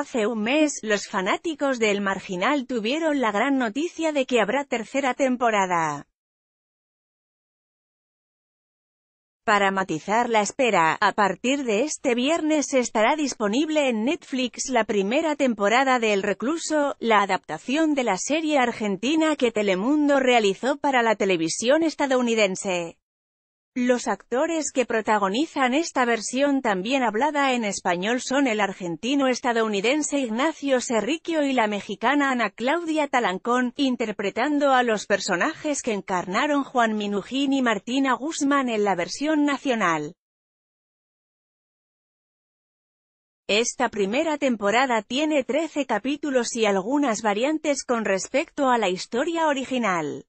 Hace un mes, los fanáticos del Marginal tuvieron la gran noticia de que habrá tercera temporada. Para matizar la espera, a partir de este viernes estará disponible en Netflix la primera temporada de El Recluso, la adaptación de la serie argentina que Telemundo realizó para la televisión estadounidense. Los actores que protagonizan esta versión también hablada en español son el argentino-estadounidense Ignacio Serricchio y la mexicana Ana Claudia Talancón, interpretando a los personajes que encarnaron Juan Minujín y Martina Guzmán en la versión nacional. Esta primera temporada tiene 13 capítulos y algunas variantes con respecto a la historia original.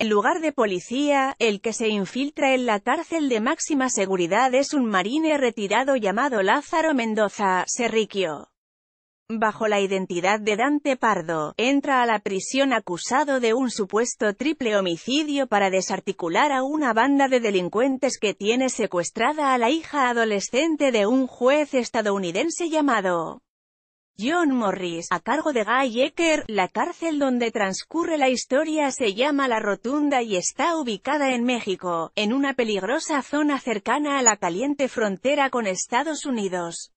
En lugar de policía, el que se infiltra en la cárcel de máxima seguridad es un marine retirado llamado Lázaro Mendoza, Serriquio. Bajo la identidad de Dante Pardo, entra a la prisión acusado de un supuesto triple homicidio para desarticular a una banda de delincuentes que tiene secuestrada a la hija adolescente de un juez estadounidense llamado John Morris, a cargo de Guy Ecker, la cárcel donde transcurre la historia se llama La Rotunda y está ubicada en México, en una peligrosa zona cercana a la caliente frontera con Estados Unidos.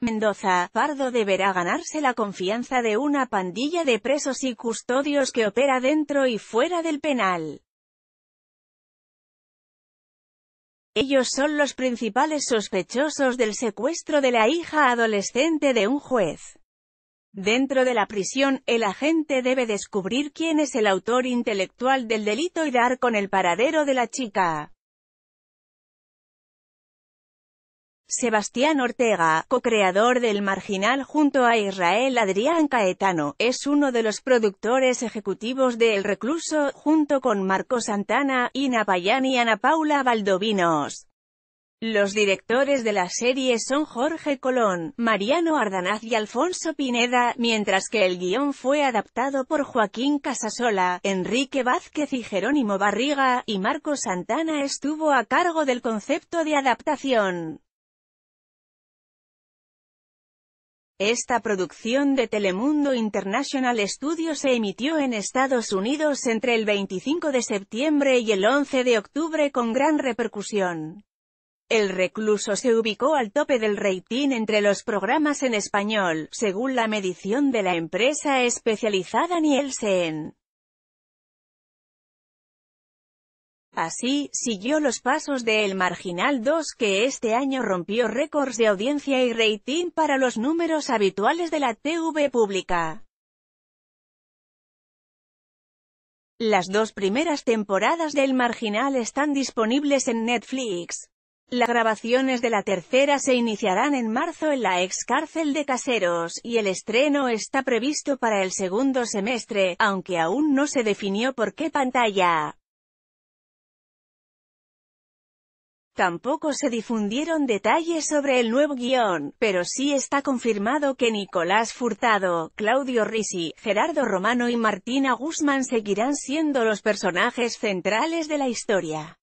Mendoza, Pardo deberá ganarse la confianza de una pandilla de presos y custodios que opera dentro y fuera del penal. Ellos son los principales sospechosos del secuestro de la hija adolescente de un juez. Dentro de la prisión, el agente debe descubrir quién es el autor intelectual del delito y dar con el paradero de la chica. Sebastián Ortega, co-creador del Marginal junto a Israel Adrián Caetano, es uno de los productores ejecutivos de El Recluso, junto con Marco Santana, Ina Payán y Ana Paula Valdovinos. Los directores de la serie son Jorge Colón, Mariano Ardanaz y Alfonso Pineda, mientras que el guión fue adaptado por Joaquín Casasola, Enrique Vázquez y Jerónimo Barriga, y Marco Santana estuvo a cargo del concepto de adaptación. Esta producción de Telemundo International Studios se emitió en Estados Unidos entre el 25 de septiembre y el 11 de octubre con gran repercusión. El recluso se ubicó al tope del rating entre los programas en español, según la medición de la empresa especializada Nielsen. Así, siguió los pasos de El Marginal 2 que este año rompió récords de audiencia y rating para los números habituales de la TV pública. Las dos primeras temporadas de El Marginal están disponibles en Netflix. Las grabaciones de la tercera se iniciarán en marzo en la ex cárcel de Caseros, y el estreno está previsto para el segundo semestre, aunque aún no se definió por qué pantalla. Tampoco se difundieron detalles sobre el nuevo guión, pero sí está confirmado que Nicolás Furtado, Claudio Risi, Gerardo Romano y Martina Guzmán seguirán siendo los personajes centrales de la historia.